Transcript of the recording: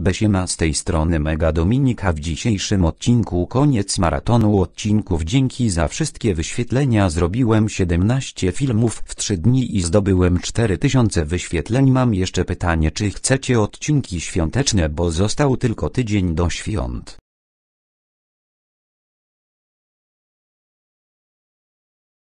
Besiema z tej strony Mega Dominika w dzisiejszym odcinku koniec maratonu odcinków dzięki za wszystkie wyświetlenia zrobiłem 17 filmów w 3 dni i zdobyłem 4000 wyświetleń mam jeszcze pytanie czy chcecie odcinki świąteczne bo został tylko tydzień do świąt